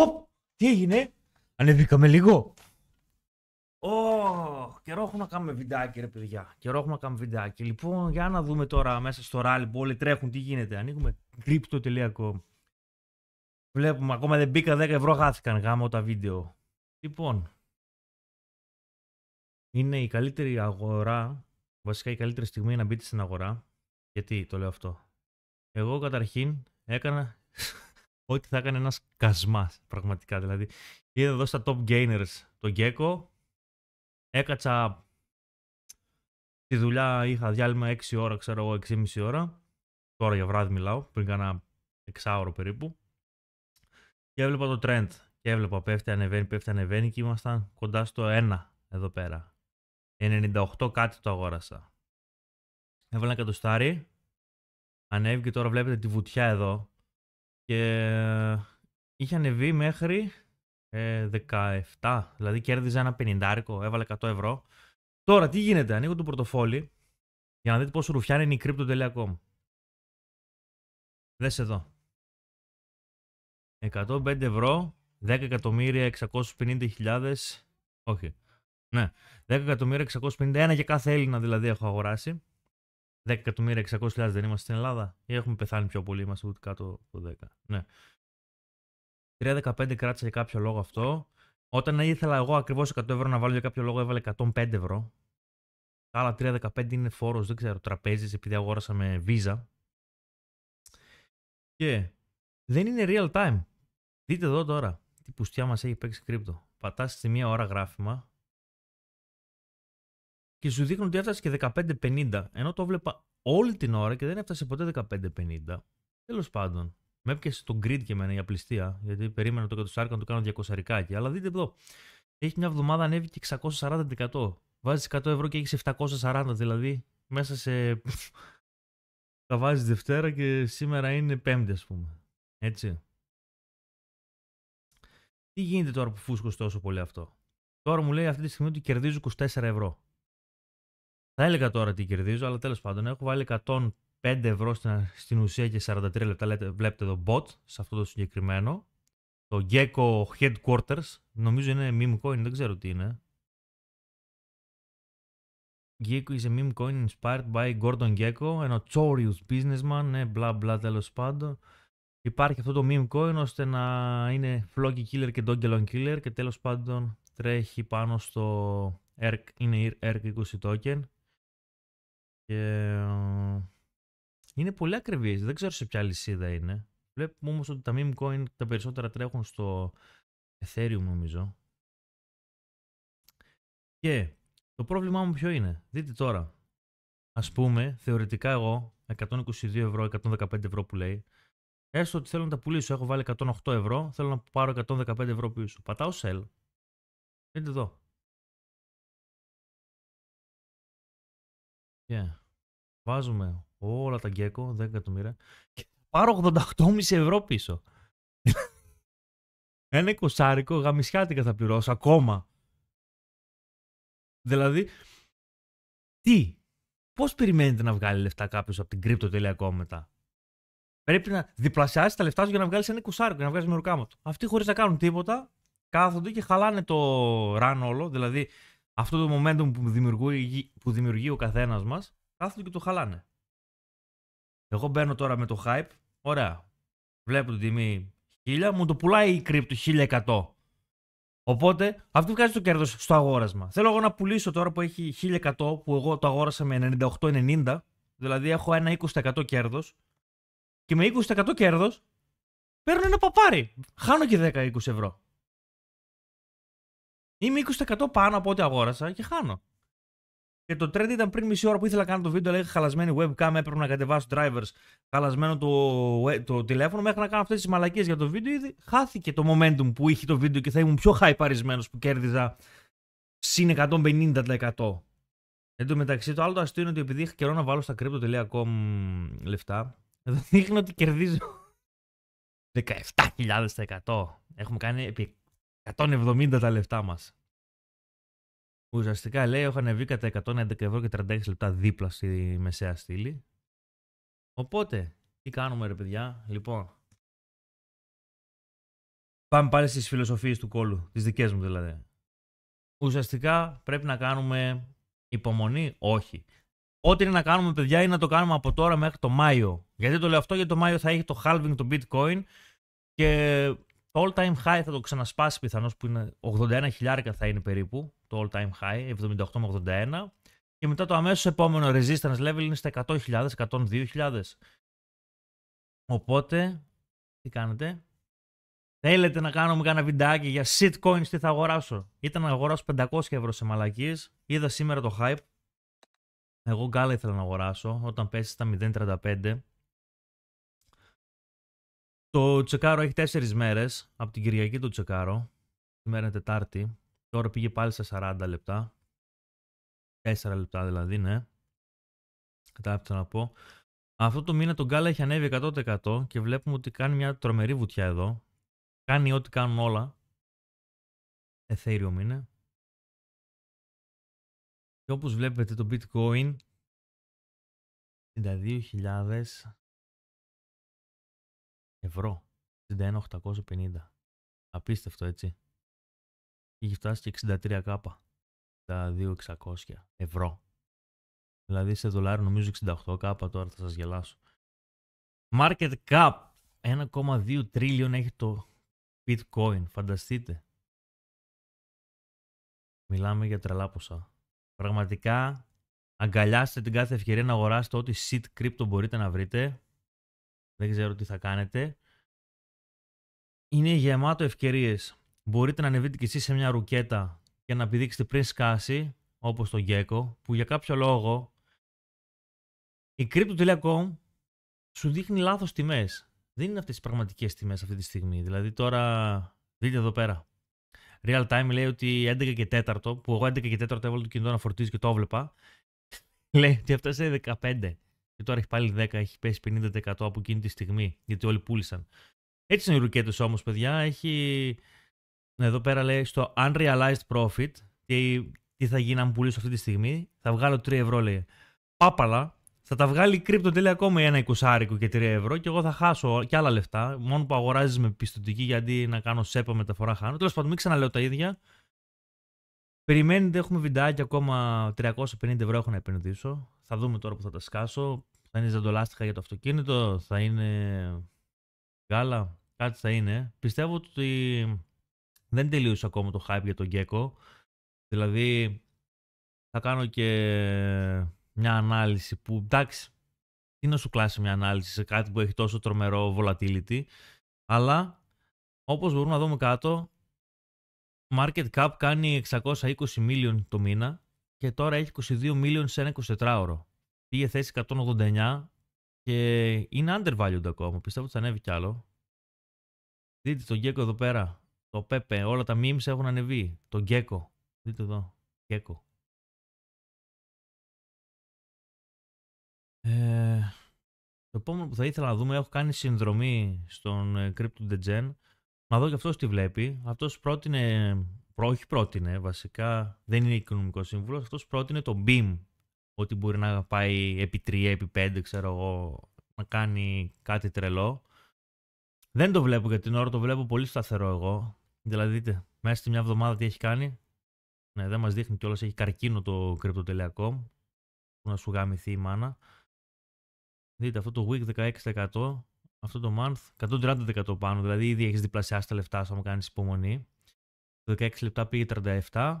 Οπ, τι έγινε. Ανεβήκαμε λίγο. Ω, oh, καιρό έχουμε να κάνουμε βιντεάκι ρε παιδιά. Καιρό έχουμε να κάνουμε βιντεάκι. Λοιπόν, για να δούμε τώρα μέσα στο ράλι που όλοι τρέχουν τι γίνεται. Ανοίγουμε crypto.com. Βλέπουμε, ακόμα δεν μπήκα 10 ευρώ, χάθηκαν γάμο τα βίντεο. Λοιπόν, είναι η καλύτερη αγορά, βασικά η καλύτερη στιγμή να μπείτε στην αγορά. Γιατί το λέω αυτό. Εγώ καταρχήν έκανα ό,τι θα έκανε ένας κασμάς πραγματικά. Δηλαδή, είδα εδώ στα Top Gainers το Gecko, έκατσα τη δουλειά, είχα διάλειμμα 6 ώρα, ξέρω εγώ, 6,5 ώρα. Τώρα για βράδυ μιλάω, πριν κάνα 6 ώρα περίπου. Και έβλεπα το trend και έβλεπα πέφτει, ανεβαίνει, πέφτει, ανεβαίνει και ήμασταν κοντά στο 1 εδώ πέρα. 98 κάτι το αγόρασα. Έβαλα ένα κατοστάρι, ανέβηκε τώρα βλέπετε τη βουτιά εδώ, και ε, είχε ανεβεί μέχρι ε, 17, δηλαδή κέρδιζε ένα 50, έβαλε 100 ευρώ. Τώρα τι γίνεται, ανοίγω το πορτοφόλι για να δείτε πόσο ρουφιάνε είναι η crypto.com. Δες εδώ. 105 ευρώ, 10 εκατομμύρια όχι, ναι, 10 εκατομμύρια για κάθε Έλληνα δηλαδή έχω αγοράσει. 10.600.000 δεν είμαστε στην Ελλάδα ή έχουμε πεθάνει πιο πολύ, είμαστε ούτε κάτω από 10. Ναι. 3.15 κράτησε για κάποιο λόγο αυτό. Όταν ήθελα εγώ ακριβώς 100 ευρώ να βάλω για κάποιο λόγο, έβαλε 105 ευρώ. Τα άλλα 3.15 είναι φόρος, δεν ξέρω, τραπέζι, επειδή αγόρασα με Visa. Και δεν είναι real time. Δείτε εδώ τώρα τι πουστιά μας έχει παίξει κρύπτο. Πατάς στη μία ώρα γράφημα, και σου δείχνουν ότι έφτασε και 15.50. Ενώ το βλέπα όλη την ώρα και δεν έφτασε ποτέ 15.50. Τέλος πάντων, με έπιασε το grid και εμένα η απληστία, γιατί περίμενα το κατουστάρικα να το κάνω 200 ρικάκι. Αλλά δείτε εδώ, έχει μια εβδομάδα ανέβηκε 640%. Βάζει 100 ευρώ και έχεις 740, δηλαδή μέσα σε. Τα βάζεις Δευτέρα και σήμερα είναι Πέμπτη, ας πούμε. Έτσι. Τι γίνεται τώρα που φούσκωσε τόσο πολύ αυτό. Τώρα μου λέει αυτή τη στιγμή ότι κερδίζω 24 ευρώ. Θα έλεγα τώρα τι κερδίζω, αλλά τέλος πάντων έχω βάλει 105 ευρώ στην, ουσία και 43 λεπτά. βλέπετε εδώ bot σε αυτό το συγκεκριμένο. Το Gecko Headquarters. Νομίζω είναι meme coin, δεν ξέρω τι είναι. Gecko is a meme coin inspired by Gordon Gecko, a notorious businessman, ναι, μπλα μπλα τέλος πάντων. Υπάρχει αυτό το meme coin ώστε να είναι Floggy Killer και Dongelon Killer και τέλος πάντων τρέχει πάνω στο ERC, είναι ERC20 token και... Ε, είναι πολύ ακριβή. Δεν ξέρω σε ποια λυσίδα είναι. Βλέπουμε όμως ότι τα meme coin τα περισσότερα τρέχουν στο Ethereum, νομίζω. Και το πρόβλημά μου ποιο είναι. Δείτε τώρα. Ας πούμε, θεωρητικά εγώ, 122 ευρώ, 115 ευρώ που λέει, έστω ότι θέλω να τα πουλήσω. Έχω βάλει 108 ευρώ, θέλω να πάρω 115 ευρώ πίσω. Πατάω sell. Δείτε εδώ. Yeah. Βάζουμε όλα τα γκέκο, 10 εκατομμύρια, και πάρω 88,5 ευρώ πίσω. Ένα εικοσάρικο γαμισιάτικα θα πληρώσω ακόμα. Δηλαδή, τι, πώς περιμένετε να βγάλει λεφτά κάποιος από την crypto.com μετά. Πρέπει να διπλασιάσεις τα λεφτά σου για να βγάλεις ένα εικοσάρικο, για να βγάλεις ρουκάμα του. Αυτοί χωρίς να κάνουν τίποτα, κάθονται και χαλάνε το run όλο. Δηλαδή, αυτό το momentum που δημιουργεί, που δημιουργεί ο καθένας μας, κάθονται και το χαλάνε. Εγώ μπαίνω τώρα με το hype, ωραία, βλέπω την τιμή 1000, μου το πουλάει η κρύπτο 1100. Οπότε, αυτό βγάζει το κέρδος στο αγόρασμα. Θέλω εγώ να πουλήσω τώρα που έχει 1100, που εγώ το αγόρασα με 98-90, δηλαδή έχω ένα 20% κέρδος. Και με 20% κέρδος, παίρνω ένα παπάρι. Χάνω και 10-20 ευρώ. Είμαι 20% πάνω από ό,τι αγόρασα και χάνω. Και το trend ήταν πριν μισή ώρα που ήθελα να κάνω το βίντεο, έλεγα χαλασμένη webcam, έπρεπε να κατεβάσω drivers, χαλασμένο το, το τηλέφωνο, μέχρι να κάνω αυτές τις μαλακίες για το βίντεο, ήδη χάθηκε το momentum που είχε το βίντεο και θα ήμουν πιο χαϊπαρισμένος που κέρδιζα συν 150%. Εν τω μεταξύ, το άλλο το αστείο είναι ότι επειδή είχα καιρό να βάλω στα crypto.com λεφτά, δείχνει ότι κερδίζω 17.000%. Έχουμε κάνει επί 170 τα λεφτά μας. Ουσιαστικά λέει έχω ανεβεί κατά 111 ευρώ και 36 λεπτά δίπλα στη μεσαία στήλη. Οπότε, τι κάνουμε ρε παιδιά, λοιπόν. Πάμε πάλι στις φιλοσοφίες του κόλου, τις δικές μου δηλαδή. Ουσιαστικά πρέπει να κάνουμε υπομονή, όχι. Ό,τι είναι να κάνουμε παιδιά είναι να το κάνουμε από τώρα μέχρι το Μάιο. Γιατί το λέω αυτό, γιατί το Μάιο θα έχει το halving το bitcoin και το all time high θα το ξανασπάσει πιθανώς που είναι 81.000 θα είναι περίπου το all time high, 78 με 81. Και μετά το αμέσως επόμενο resistance level είναι στα 100.000, 102.000. Οπότε, τι κάνετε, θέλετε να κάνουμε κάνα βιντεάκι για shitcoins τι θα αγοράσω. Ήταν να αγοράσω 500 ευρώ σε μαλακίες, είδα σήμερα το hype. Εγώ γκάλα ήθελα να αγοράσω όταν πέσει στα 0.35 το τσεκάρο έχει τέσσερις μέρες, Από την Κυριακή το τσεκάρω. Σήμερα είναι Τετάρτη. Τώρα πήγε πάλι στα 40 λεπτά. 4 λεπτά δηλαδή, ναι. Κατάλαβα να πω. Αυτό το μήνα τον Γκάλα έχει ανέβει 100% και βλέπουμε ότι κάνει μια τρομερή βουτιά εδώ. Κάνει ό,τι κάνουν όλα. Ethereum είναι. Και όπως βλέπετε το bitcoin ευρώ. 61.850. Απίστευτο έτσι. Είχε φτάσει και 63 κάπα. Τα 2.600 ευρώ. Δηλαδή σε δολάριο νομίζω 68 κάπα τώρα θα σας γελάσω. Market cap. 1,2 τρίλιον έχει το bitcoin. Φανταστείτε. Μιλάμε για τρελά ποσά. Πραγματικά αγκαλιάστε την κάθε ευκαιρία να αγοράσετε ό,τι shit crypto μπορείτε να βρείτε δεν ξέρω τι θα κάνετε. Είναι γεμάτο ευκαιρίες. Μπορείτε να ανεβείτε κι εσείς σε μια ρουκέτα και να πηδήξετε πριν σκάσει, όπως το Gecko, που για κάποιο λόγο η Crypto.com σου δείχνει λάθος τιμές. Δεν είναι αυτές τι πραγματικές τιμές αυτή τη στιγμή. Δηλαδή τώρα δείτε εδώ πέρα. Real time λέει ότι 11 και 4, που εγώ 11 και 4 έβαλα το κινητό να φορτίζει και το έβλεπα, λέει ότι αυτά είναι 15 και τώρα έχει πάλι 10, έχει πέσει 50% από εκείνη τη στιγμή, γιατί όλοι πούλησαν. Έτσι είναι οι ρουκέτες όμως, παιδιά. Έχει. Ναι, εδώ πέρα λέει στο unrealized profit, τι, τι θα γίνει αν πουλήσω αυτή τη στιγμή. Θα βγάλω 3 ευρώ, λέει. Πάπαλα, θα τα βγάλει crypto.com ένα εικοσάρικο και 3 ευρώ και εγώ θα χάσω και άλλα λεφτά. Μόνο που αγοράζεις με πιστοτική, γιατί να κάνω σέπα μεταφορά χάνω. Τέλος πάντων, μην ξαναλέω τα ίδια. Περιμένετε, έχουμε βιντεάκι ακόμα 350 ευρώ έχω να επενδύσω. Θα δούμε τώρα που θα τα σκάσω. Θα είναι ζαντολάστιχα για το αυτοκίνητο, θα είναι γάλα, κάτι θα είναι. Πιστεύω ότι δεν τελείωσε ακόμα το hype για τον Gecko. Δηλαδή θα κάνω και μια ανάλυση που εντάξει, είναι να σου κλάσει μια ανάλυση σε κάτι που έχει τόσο τρομερό volatility. Αλλά όπως μπορούμε να δούμε κάτω, market cap κάνει 620 million το μήνα και τώρα έχει 22 million σε ένα 24ωρο. Πήγε θέση 189 και είναι undervalued ακόμα. Πιστεύω ότι θα ανέβει κι άλλο. Δείτε τον Γκέκο εδώ πέρα. Το Πέπε, όλα τα memes έχουν ανεβεί. Το Γκέκο. Δείτε εδώ. Γκέκο. Ε, το επόμενο που θα ήθελα να δούμε, έχω κάνει συνδρομή στον ε, Crypto Degen. Να δω και αυτός τι βλέπει. Αυτός πρότεινε όχι πρότεινε βασικά, δεν είναι οικονομικό σύμβουλος, Αυτός πρότεινε το BIM, ότι μπορεί να πάει επί 3, επί 5, ξέρω εγώ, να κάνει κάτι τρελό. Δεν το βλέπω για την ώρα, το βλέπω πολύ σταθερό εγώ. Δηλαδή, δείτε, μέσα στη μια εβδομάδα τι έχει κάνει. Ναι, δεν μας δείχνει κιόλας, έχει καρκίνο το crypto.com, που να σου γαμηθεί η μάνα. Δείτε, αυτό το week 16%, αυτό το month 130% πάνω, δηλαδή ήδη έχεις διπλασιάσει τα λεφτά σου αν κάνεις υπομονή. 16 λεπτά πήγε 37.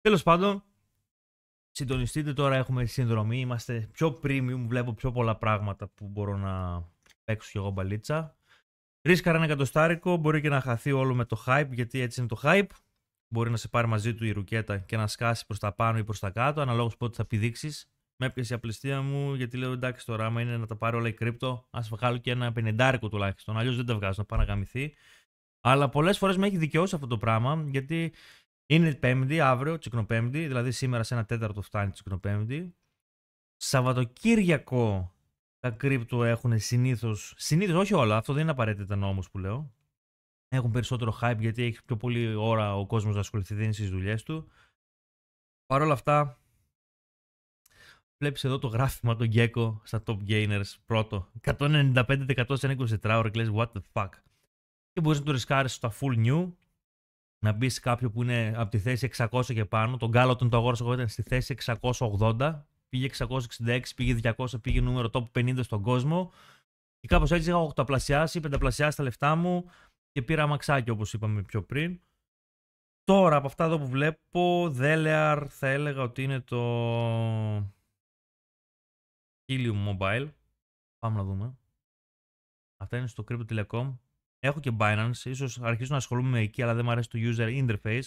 Τέλος πάντων, συντονιστείτε τώρα, έχουμε συνδρομή, είμαστε πιο premium, βλέπω πιο πολλά πράγματα που μπορώ να παίξω κι εγώ μπαλίτσα. Ρίσκαρα ένα εκατοστάρικο, μπορεί και να χαθεί όλο με το hype, γιατί έτσι είναι το hype. Μπορεί να σε πάρει μαζί του η ρουκέτα και να σκάσει προς τα πάνω ή προς τα κάτω, αναλόγως πότε θα πηδήξεις. Με έπιασε η απληστία μου, γιατί λέω εντάξει το ράμα είναι να τα πάρει όλα η κρύπτο, ας βγάλω και ένα πενεντάρικο τουλάχιστον. Αλλιώς δεν τα βγάζω, να πάω να αλλά πολλές φορές με έχει δικαιώσει αυτό το πράγμα, γιατί είναι Πέμπτη, αύριο, Τσικνοπέμπτη, δηλαδή σήμερα σε ένα τέταρτο φτάνει Τσικνοπέμπτη. Σαββατοκύριακο τα κρύπτο έχουν συνήθως. Συνήθως, όχι όλα, αυτό δεν είναι απαραίτητα νόμος που λέω. Έχουν περισσότερο hype γιατί έχει πιο πολύ ώρα ο κόσμος να ασχοληθεί, δίνει στις δουλειές του. Παρ' όλα αυτά, Βλέπεις εδώ το γράφημα τον Gecko στα Top Gainers πρώτο. 195% σε 24 και λες, what the fuck και μπορείς να το ρισκάρεις στα full new, να μπεις κάποιο που είναι από τη θέση 600 και πάνω. Τον Γκάλο τον το αγόρασα εγώ ήταν στη θέση 680, πήγε 666, πήγε 200, πήγε νούμερο top 50 στον κόσμο. Και κάπως έτσι είχα οκταπλασιάσει, πενταπλασιάσει τα λεφτά μου και πήρα μαξάκι όπως είπαμε πιο πριν. Τώρα από αυτά εδώ που βλέπω, Δέλεαρ θα έλεγα ότι είναι το Helium Mobile. Πάμε να δούμε. Αυτά είναι στο Crypto Telecom. Έχω και Binance, ίσως αρχίσω να ασχολούμαι με εκεί, αλλά δεν μου αρέσει το user interface.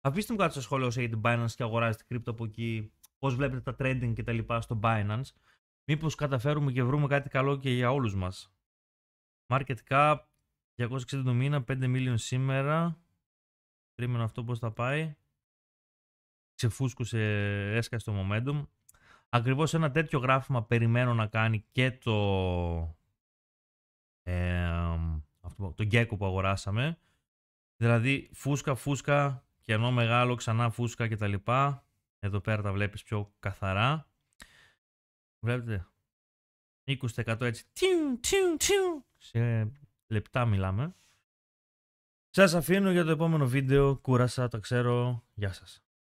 Αφήστε μου κάτω στο σχόλιο όσο έχετε Binance και αγοράζετε κρύπτο από εκεί, πώς βλέπετε τα trading κτλ. στο Binance. Μήπως καταφέρουμε και βρούμε κάτι καλό και για όλους μας. Market cap 260 το μήνα, 5 million σήμερα. Τρίμηνο αυτό πώς θα πάει. Ξεφούσκωσε, έσκασε το momentum. Ακριβώς ένα τέτοιο γράφημα περιμένω να κάνει και το τον, τον Γκέκο που αγοράσαμε. Δηλαδή φούσκα, φούσκα, κενό μεγάλο, ξανά φούσκα κτλ. Εδώ πέρα τα βλέπεις πιο καθαρά. Βλέπετε, 20% έτσι, τιου, τιου, τιου, σε λεπτά μιλάμε. Σας αφήνω για το επόμενο βίντεο, κούρασα, το ξέρω, γεια σας.